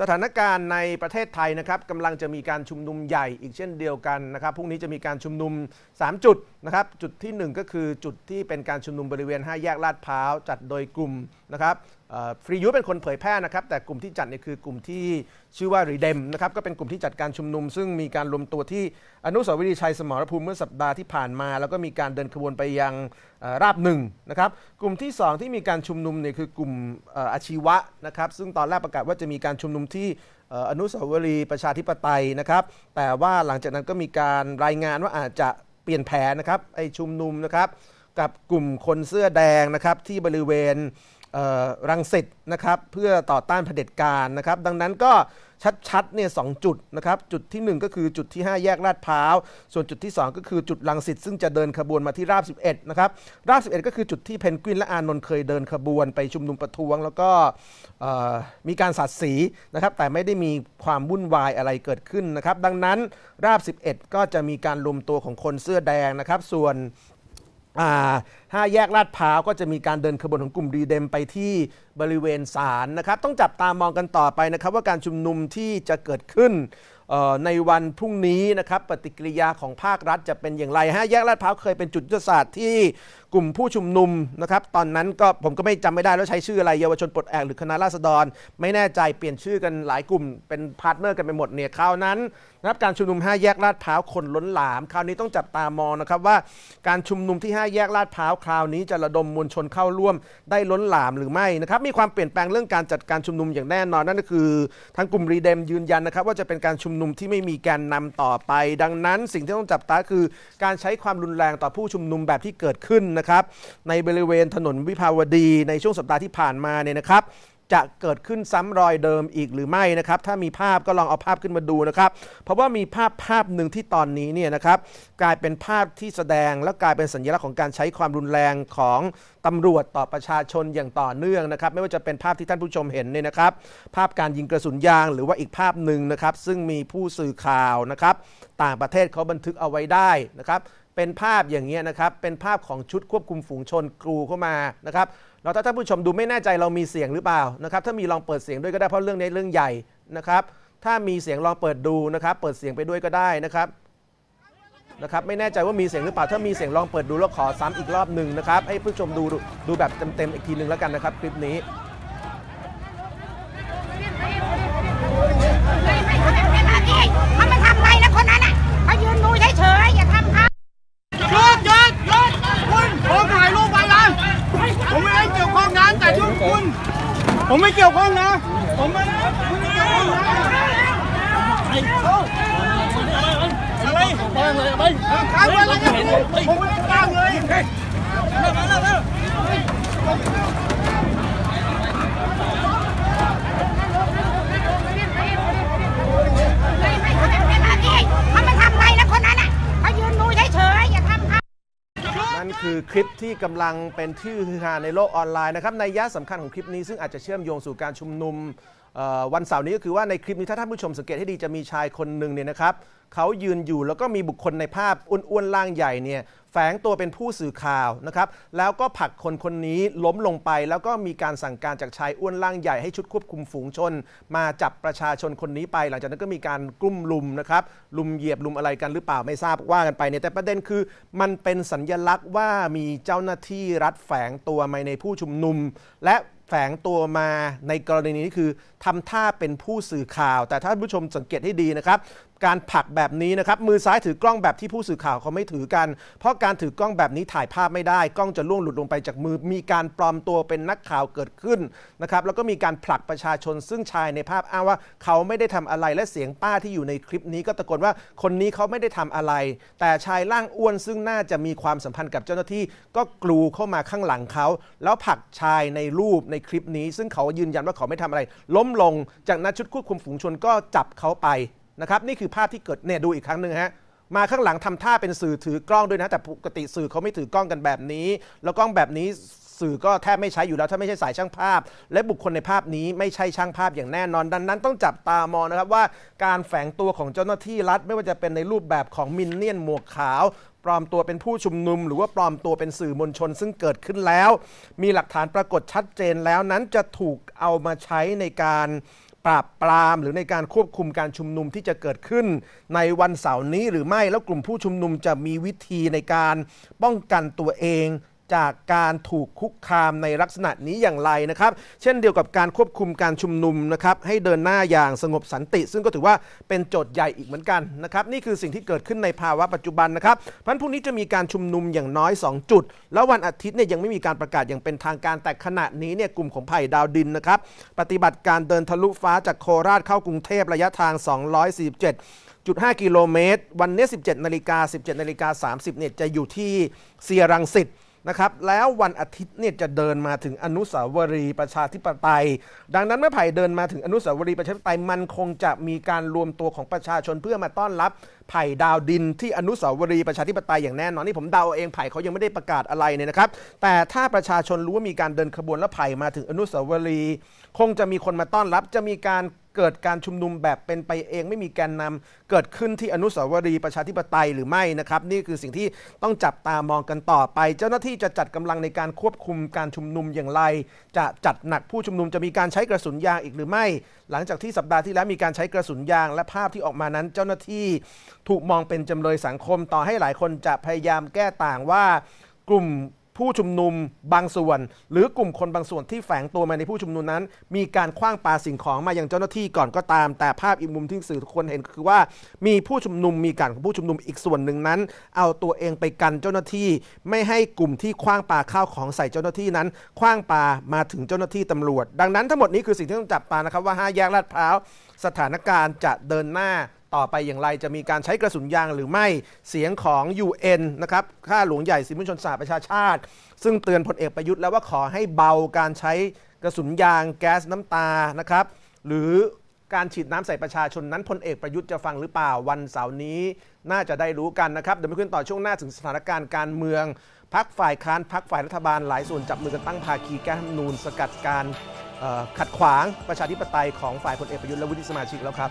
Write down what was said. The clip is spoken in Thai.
สถานการณ์ในประเทศไทยนะครับกำลังจะมีการชุมนุมใหญ่อีกเช่นเดียวกันนะครับพรุ่งนี้จะมีการชุมนุม 3 จุดนะครับจุดที่ 1 ก็คือจุดที่เป็นการชุมนุมบริเวณ5แยกลาดพร้าวจัดโดยกลุ่มนะครับฟรียูเป็นคนเผยแพร่นะครับ แต่กลุ่มที่จัดเนี่ยคือกลุ่มที่ชื่อว่ารีเดมนะครับ ก็เป็นกลุ่มที่จัดการชุมนุม ซึ่งมีการรวมตัวที่อนุสาวรีย์ชัยสมรภูมิเมื่อสัปดาห์ที่ผ่านมา แล้วก็มีการเดินขบวนไปยังราบหนึ่งนะครับ กลุ่มที่2ที่มีการชุมนุมเนี่ยคือกลุ่มอาชีวะนะครับ ซึ่งตอนแรกประกาศว่าจะมีการชุมนุมที่อนุสาวรีย์ประชาธิปไตยนะครับแต่ว่าหลังจากนั้นก็มีการรายงานว่าอาจจะเปลี่ยนแผนนะครับไอชุมนุมนะครับกับกลุ่มคนเสื้อแดงนะครับที่บริเวณรังสิตนะครับเพื่อต่อต้านเผด็จการนะครับ ดังนั้นก็ชัดๆเนี่ยสจุดนะครับจุดที่ 1 ก็คือจุดที่ 5 แยกลาดพร้าวส่วนจุดที่ 2 ก็คือจุดรังสิตซึ่งจะเดินขบวนมาที่ราบ11นะครับราบ 11 ก็คือจุดที่เพนกวินและอานนท์เคยเดินขบวนไปชุมนุมประท้วง แล้วก็มีการสัดสีนะครับแต่ไม่ได้มีความวุ่นวายอะไรเกิดขึ้นนะครับ ดังนั้นราบ 11 ก็จะมีการรวมตัวของคนเสื้อแดงนะครับส่วนห้าแยกลาดพร้าวก็จะมีการเดินขบวนของกลุ่มรีเดมไปที่บริเวณศาลนะครับ ต้องจับตามองกันต่อไปนะครับ ว่าการชุมนุมที่จะเกิดขึ้นในวันพรุ่งนี้นะครับ ปฏิกิริยาของภาครัฐจะเป็นอย่างไรฮะแยกลาดพร้าวเคยเป็นจุดยุทธศาสตร์ที่กลุ่มผู้ชุมนุมนะครับตอนนั้นก็ผมก็ไม่จำไม่ได้แล้วใช้ชื่ออะไรเยาวชนปลดแอกหรือคณะราษฎร ไม่แน่ใจเปลี่ยนชื่อกันหลายกลุ่มเป็นพาร์ทเนอร์ กันไปหมดเนี่ยคราวนั้นนะครับการชุมนุม5แยกลาดพร้าวคนล้นหลามคราวนี้ต้องจับตามองนะครับว่าการชุมนุมที่5แยกลาดพร้าวคราวนี้จะระดมมวลชนเข้าร่วมได้ล้นหลามหรือไม่นะครับมีความเปลี่ยนแปลงเรื่องการจัดการชุมนุมอย่างแน่นอนนั่นก็คือทางกลุ่มรีเดมยืนยันนะครับว่าจะเป็นการชุมนุมที่ไม่มีแกนนำต่อไป ดังนั้นสิ่งที่ต้องจับตาคือการใช้ความรุนแรงต่อผู้ชุมนุมแบบที่เกิดขึ้นนะครับในบริเวณถนนวิภาวดีในช่วงสัปดาห์ที่ผ่านมาเนี่ยนะครับจะเกิดขึ้นซ้ำรอยเดิมอีกหรือไม่นะครับถ้ามีภาพก็ลองเอาภาพขึ้นมาดูนะครับ เพราะว่ามีภาพภาพหนึ่งที่ตอนนี้เนี่ยนะครับกลายเป็นภาพที่แสดงและกลายเป็นสัญลักษณ์ของการใช้ความรุนแรงของตำรวจต่อประชาชนอย่างต่อเนื่องนะครับ ไม่ว่าจะเป็นภาพที่ท่านผู้ชมเห็นเนี่ยนะครับ ภาพการยิงกระสุนยาง หรือว่าอีกภาพหนึ่งนะครับซึ่งมีผู้สื่อข่าวนะครับต่างประเทศเขาบันทึกเอาไว้ได้นะครับเป็นภาพอย่างเงี้ยนะครับ เป็นภาพของชุดควบคุมฝูงชนกรูเข้ามานะครับเราถ้าท่านผู้ชมดูไม่แน่ใจเรามีเสียงหรือเปล่านะครับ ถ้ามีลองเปิดเสียงด้วยก็ได้เพราะเรื่องนี้เรื่องใหญ่นะครับ ถ้ามีเสียงลองเปิดดูนะครับ เปิดเสียงไปด้วยก็ได้นะครับ นะครับ ไม่แน่ใจว่ามีเสียงหรือเปล่า ถ้ามีเสียงลองเปิดดูแล้วขอซ้ำอีกรอบหนึ่งนะครับ ให้ผู้ชมดูดูแบบเต็มๆอีกทีหนึ่งแล้วกันนะครับคลิปนี้นั่นคือคลิปที่กำลังเป็นที่ฮือฮาในโลกออนไลน์นะครับในยะสำคัญของคลิปนี้ซึ่งอาจจะเชื่อมโยงสู่การชุมนุมวันเสาร์นี้ก็คือว่าในคลิปนี้ถ้าท่านผู้ชมสังเกตให้ดีจะมีชายคนหนึ่งเนี่ยนะครับเขายืนอยู่แล้วก็มีบุคคลในภาพอ้วนๆล่างใหญ่เนี่ยแฝงตัวเป็นผู้สื่อข่าวนะครับแล้วก็ผลักคนคนนี้ล้มลงไป แล้วก็มีการสั่งการจากชายอ้วนล่างใหญ่ให้ชุดควบคุมฝูงชน มาจับประชาชนคนนี้ไป หลังจากนั้นก็มีการกลุ่มลุมนะครับลุมเหยียบลุมอะไรกันหรือเปล่าไม่ทราบว่ากันไปเนี่ยแต่ประเด็นคือ มันเป็นสัญญลักษณ์ว่ามีเจ้าหน้าที่รัฐแฝงตัวมาในผู้ชุมนุมและแฝงตัวมาในกรณีนี้คือทำท่าเป็นผู้สื่อข่าว แต่ถ้าผู้ชมสังเกตให้ดีนะครับการผลักแบบนี้นะครับมือซ้ายถือกล้องแบบที่ผู้สื่อข่าวเขาไม่ถือกัน เพราะการถือกล้องแบบนี้ถ่ายภาพไม่ได้กล้องจะล่วงหลุดลงไปจากมือ มีการปลอมตัวเป็นนักข่าวเกิดขึ้นนะครับแล้วก็มีการผลักประชาชนซึ่งชายในภาพอ้างว่าเขาไม่ได้ทำอะไรและเสียงป้าที่อยู่ในคลิปนี้ก็ตะโกนว่าคนนี้เขาไม่ได้ทำอะไร แต่ชายร่างอ้วนซึ่งน่าจะมีความสัมพันธ์กับเจ้าหน้าที่ก็กลูเข้ามาข้างหลังเขา แล้วผลักชายในรูปในคลิปนี้ ซึ่งเขายืนยันว่าเขาไม่ทำอะไร ล้มลงจากนั้นชุดควบคุมฝูงชนก็จับเขาไปนะครับนี่คือภาพที่เกิดเนี่ยดูอีกครั้งหนึ่งฮะมาข้างหลังทำท่าเป็นสื่อถือกล้องด้วยนะแต่ปกติสื่อเขาไม่ถือกล้องกันแบบนี้ แล้วกล้องแบบนี้สื่อก็แทบไม่ใช้อยู่แล้วถ้าไม่ใช่สายช่างภาพ และบุคคลในภาพนี้ไม่ใช่ช่างภาพอย่างแน่นอน ดังนั้น ต้องจับตามองนะครับ ว่าการแฝงตัวของเจ้าหน้าที่รัฐไม่ว่าจะเป็นในรูปแบบของมินเนี่ยนหมวกขาว ปลอมตัวเป็นผู้ชุมนุม หรือว่าปลอมตัวเป็นสื่อมวลชนซึ่งเกิดขึ้นแล้ว มีหลักฐานปรากฏชัดเจนแล้วนั้นจะถูกเอามาใช้ในการปราบปรามหรือในการควบคุมการชุมนุมที่จะเกิดขึ้น ในวันเสาร์นี้หรือไม่ แล้วกลุ่มผู้ชุมนุมจะมีวิธีในการป้องกันตัวเองจากการถูกคุกคามในลักษณะนี้อย่างไรนะครับ เช่นเดียวกับการควบคุมการชุมนุมนะครับให้เดินหน้าอย่างสงบสันติ ซึ่งก็ถือว่าเป็นโจทย์ใหญ่อีกเหมือนกันนะครับนี่คือสิ่งที่เกิดขึ้นในภาวะปัจจุบันนะครับพันพรุ่งนี้จะมีการชุมนุมอย่างน้อย2จุดแล้ววันอาทิตย์เนี่ยยังไม่มีการประกาศอย่างเป็นทางการแต่ขณะนี้เนี่ยกลุ่มของไผ่ดาวดินนะครับ ปฏิบัติการเดินทะลุฟ้าจากโคราชเข้ากรุงเทพระยะทาง247 1.5กิโลเมตรวันนี้17นาฬิกา17นาฬิกา30เนี่ยจะอยู่ที่เซียรังสิตนะครับแล้ววันอาทิตย์เนี่ยจะเดินมาถึงอนุสาวรีย์ประชาธิปไตย ดังนั้นเมื่อไผ่เดินมาถึงอนุสาวรีย์ประชาธิปไตยมันคงจะมีการรวมตัวของประชาชนเพื่อมาต้อนรับไผ่ดาวดินที่อนุสาวรีย์ประชาธิปไตยอย่างแน่นอนนี่ผมเดาเองไผ่เขายังไม่ได้ประกาศอะไรเนี่ยนะครับ แต่ถ้าประชาชนรู้ว่ามีการเดินขบวนและไผ่มาถึงอนุสาวรีย์คงจะมีคนมาต้อนรับจะมีการเกิดการชุมนุมแบบเป็นไปเองไม่มีแกนนำเกิดขึ้นที่อนุสาวรีย์ประชาธิปไตยหรือไม่นะครับนี่คือสิ่งที่ต้องจับตามองกันต่อไป เจ้าหน้าที่จะจัดกำลังในการควบคุมการชุมนุมอย่างไร จะจัดหนักผู้ชุมนุมจะมีการใช้กระสุนยางอีกหรือไม่ หลังจากที่สัปดาห์ที่แล้วมีการใช้กระสุนยางและภาพที่ออกมานั้น เจ้าหน้าที่ถูกมองเป็นจำเลยสังคมต่อให้หลายคนจะพยายามแก้ต่างว่ากลุ่มผู้ชุมนุมบางส่วน หรือกลุ่มคนบางส่วนที่แฝงตัวมาในผู้ชุมนุมนั้น มีการคว้างปาสิ่งของมาอย่างเจ้าหน้าที่ก่อนก็ตามแต่ภาพอีกมุมที่สื่อทุกคนเห็น คือว่ามีผู้ชุมนุมมีการของผู้ชุมนุมอีกส่วนหนึ่งนั้น เอาตัวเองไปกันเจ้าหน้าที่ ไม่ให้กลุ่มที่คว้างปาข้าวของใส่เจ้าหน้าที่นั้น คว้างปามาถึงเจ้าหน้าที่ตำรวจ ดังนั้นทั้งหมดนี้คือสิ่งที่ต้องจับตานะครับว่าห้าแยกลาดพร้าวสถานการณ์จะเดินหน้าต่อไปอย่างไรจะมีการใช้กระสุนยางหรือไม่เสียงของ UN นะครับข้าหลวงใหญ่สิมุนชนสาประชาชาติ ซึ่งเตือนพลเอกประยุทธ์แล้วว่าขอให้เบาการใช้กระสุนยาง แก๊สน้ำตานะครับ หรือการฉีดน้ำใส่ประชาชนนั้นพลเอกประยุทธ์จะฟังหรือเปล่าวันเสาร์นี้ น่าจะได้รู้กันนะครับเดี๋ยวไปขึ้นต่อช่วงหน้าถึงสถานการณ์การเมืองพักฝ่ายค้านพักฝ่ายรัฐบาลหลายส่วนจับมือกันตั้งภาคีแก้ธรรมนูญสกัดการขัดขวางประชาธิปไตยของฝ่ายพลเอกประยุทธ์และวุฒิสมาชิกแล้วครับ